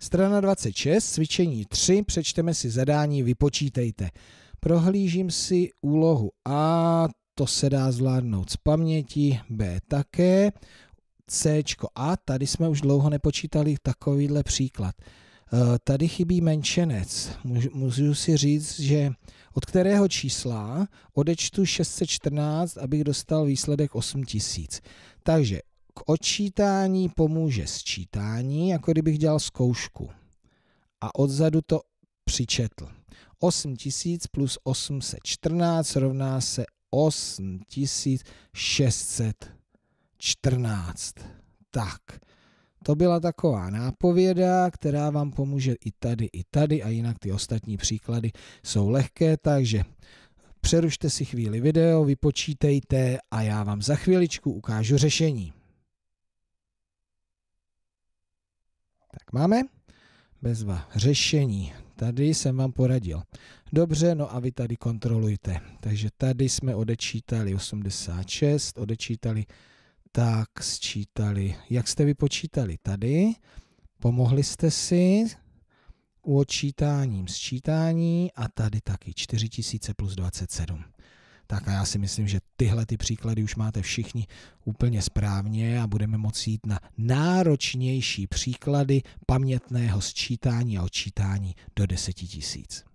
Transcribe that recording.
Strana 26, cvičení 3, přečteme si zadání, vypočítejte. Prohlížím si úlohu A, to se dá zvládnout z paměti, B také, C a tady jsme už dlouho nepočítali takovýhle příklad. E, tady chybí menšenec. Můžu si říct, že od kterého čísla odečtu 614, abych dostal výsledek 8000. Takže odčítání pomůže sčítání, jako kdybych dělal zkoušku. A odzadu to přičetl. 8000 plus 814 rovná se 8614. Tak, to byla taková nápověda, která vám pomůže i tady, i tady a jinak ty ostatní příklady jsou lehké, takže přerušte si chvíli video, vypočítejte a já vám za chviličku ukážu řešení. Tak máme? Bezva. Řešení. Tady jsem vám poradil. Dobře, no a vy tady kontrolujte. Takže tady jsme odečítali 86, odečítali tak, sčítali. Jak jste vypočítali? Tady. Pomohli jste si u odčítáním sčítání a tady taky 4000 plus 27. Tak a já si myslím, že tyhle ty příklady už máte všichni úplně správně a budeme moci jít na náročnější příklady pamětného sčítání a odčítání do 10 tisíc.